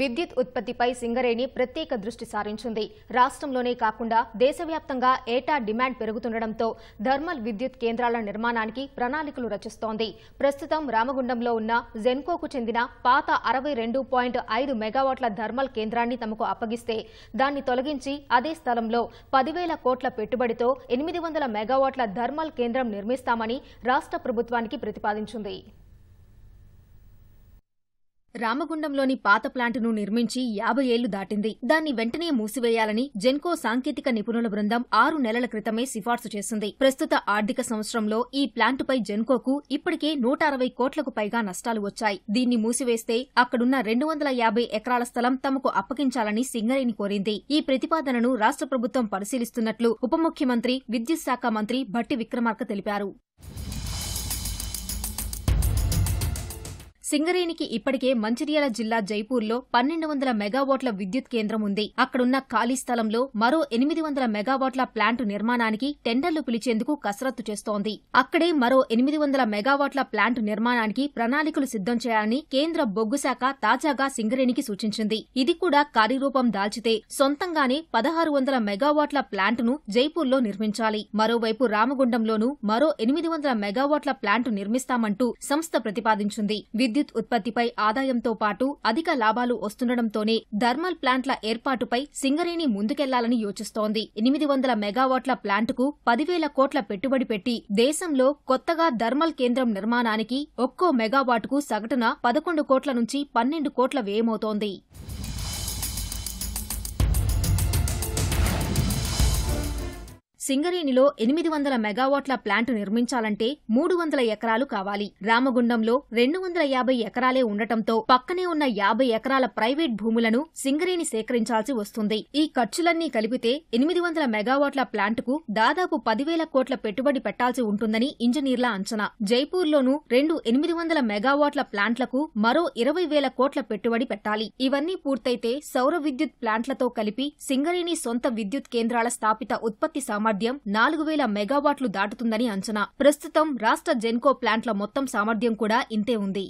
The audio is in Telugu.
విద్యుత్ ఉత్పత్తిపై సింగరేణి ప్రత్యేక దృష్టి సారించింది రాష్ట్రంలోనే కాకుండా దేశవ్యాప్తంగా ఏటా డిమాండ్ పెరుగుతుండటంతో థర్మల్ విద్యుత్ కేంద్రాల నిర్మాణానికి ప్రణాళికలు రచిస్తోంది ప్రస్తుతం రామగుండంలో ఉన్న జెన్కోకు చెందిన పాత అరవై మెగావాట్ల థర్మల్ కేంద్రాన్ని తమకు అప్పగిస్తే దాన్ని తొలగించి అదే స్థలంలో పదివేల కోట్ల పెట్టుబడితో ఎనిమిది మెగావాట్ల థర్మల్ కేంద్రం నిర్మిస్తామని రాష్ట్ర ప్రభుత్వానికి ప్రతిపాదించింది రామగుండంలోని పాత ప్లాంటును నిర్మించి యాభై ఏళ్లు దాటింది దాన్ని వెంటనే మూసివేయాలని జెన్కో సాంకేతిక నిపుణుల బృందం ఆరు నెలల క్రితమే సిఫార్సు చేసింది ప్రస్తుత ఆర్థిక సంవత్సరంలో ఈ ప్లాంటుపై జెన్కోకు ఇప్పటికే నూట అరవై కోట్లకు పైగా నష్టాలు వచ్చాయి దీన్ని మూసివేస్తే అక్కడున్న రెండు వందల యాభై ఎకరాల స్థలం తమకు అప్పగించాలని సింగరేణి కోరింది ఈ ప్రతిపాదనను రాష్ట్ర ప్రభుత్వం పరిశీలిస్తున్నట్లు ఉప ముఖ్యమంత్రి విద్యుత్ శాఖ మంత్రి భట్టి విక్రమార్క తెలిపారు సింగరేణికి ఇప్పటికే మంచిర్యాల జిల్లా జైపూర్లో పన్నెండు వందల మెగావాట్ల విద్యుత్ కేంద్రం ఉంది అక్కడున్న ఖాళీ స్థలంలో మరో ఎనిమిది వందల మెగావాట్ల ప్లాంటు నిర్మాణానికి టెండర్లు పిలిచేందుకు కసరత్తు చేస్తోంది అక్కడే మరో ఎనిమిది వందల మెగావాట్ల ప్లాంటు నిర్మాణానికి ప్రణాళికలు సిద్దం చేయాలని కేంద్ర బొగ్గు శాఖ తాజాగా సింగరేణికి సూచించింది ఇది కూడా కార్యరూపం దాల్చితే సొంతంగానే పదహారు వందల మెగావాట్ల ప్లాంటును జైపూర్లో నిర్మించాలి మరోవైపు రామగుండంలోనూ మరో ఎనిమిది వందల మెగావాట్ల ప్లాంటు నిర్మిస్తామంటూ సంస్థ ప్రతిపాదించింది విద్యుత్ ఉత్పత్తిపై ఆదాయంతో పాటు అధిక లాభాలు వస్తుండటంతోనే థర్మల్ ప్లాంట్ల ఏర్పాటుపై సింగరేణి ముందుకెళ్లాలని యోచిస్తోంది ఎనిమిది వందల మెగావాట్ల ప్లాంటుకు పదివేల కోట్ల పెట్టుబడి పెట్టి దేశంలో కొత్తగా థర్మల్ కేంద్రం నిర్మాణానికి ఒక్కో మెగావాట్కు సగటున పదకొండు కోట్ల నుంచి పన్నెండు కోట్ల వ్యయమవుతోంది సింగరేణిలో ఎనిమిది వందల మెగావాట్ల ప్లాంట్ నిర్మించాలంటే మూడు వందల ఎకరాలు కావాలి రామగుండంలో రెండు వందల యాభై ఎకరాలే ఉండటంతో పక్కనే ఉన్న యాభై ఎకరాల ప్రైవేట్ భూములను సింగరేణి సేకరించాల్సి వస్తుంది ఈ ఖర్చులన్నీ కలిపితే ఎనిమిది వందల మెగావాట్ల ప్లాంట్కు దాదాపు పదివేల కోట్ల పెట్టుబడి పెట్టాల్సి ఉంటుందని ఇంజనీర్ల అంచనా జైపూర్లోనూ రెండు ఎనిమిది వందల మెగావాట్ల ప్లాంట్లకు మరో ఇరవై వేల కోట్ల పెట్టుబడి పెట్టాలి ఇవన్నీ పూర్తయితే సౌర విద్యుత్ ప్లాంట్లతో కలిపి సింగరేణి సొంత విద్యుత్ కేంద్రాల స్థాపిత ఉత్పత్తి సామర్థ్యం సామర్థ్యం నాలుగు వేల మెగావాట్లు దాటుతుందని అంచనా ప్రస్తుతం రాష్ట్ర జెన్కో ప్లాంట్ల మొత్తం సామర్థ్యం కూడా ఇంతే ఉంది